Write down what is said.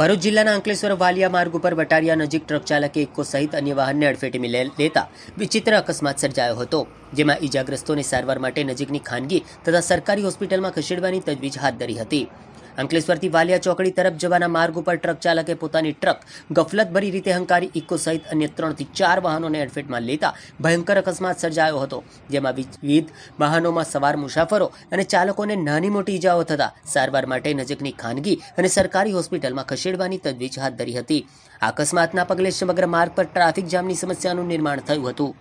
ભરૂચ જિલ્લાના અંકલેશ્વર વાલિયા માર્ગ ઉપર વટારિયા નજીક ટ્રક ચાલકે ઇક્કો સહિત અન્ય વાહનને અડફેટે લેતા વિચિત્ર અકસ્માત સર્જાયો હતો જેમાં ઈજાગ્રસ્તોને સારવાર માટે નજીકની ખાનગી તથા સરકારી હોસ્પિટલમાં ખસેડવાની તજવીજ હાથ ધરી હતી અંકલેશ્વરથી વાલિયા ચોકડી તરફ જવાના માર્ગ ઉપર ટ્રક ચાલકે પોતાની ટ્રક ગફલતભરી રીતે હંકારી ઇકો સહિત અન્ય ત્રણથી ચાર વાહનોને હેડફેટમાં લેતા ભયંકર અકસ્માત સર્જાયો હતો જેમાં વિવિધ વાહનોમાં સવાર મુસાફરો અને ચાલકોને નાની મોટી ઇજાઓ થતા સારવાર માટે નજીકની ખાનગી અને સરકારી હોસ્પિટલમાં ખસેડવાની તજવીજ હાથ ધરી હતી અકસ્માતના પગલે સમગ્ર માર્ગ પર ટ્રાફિક જામની સમસ્યાનું નિર્માણ થયું હતું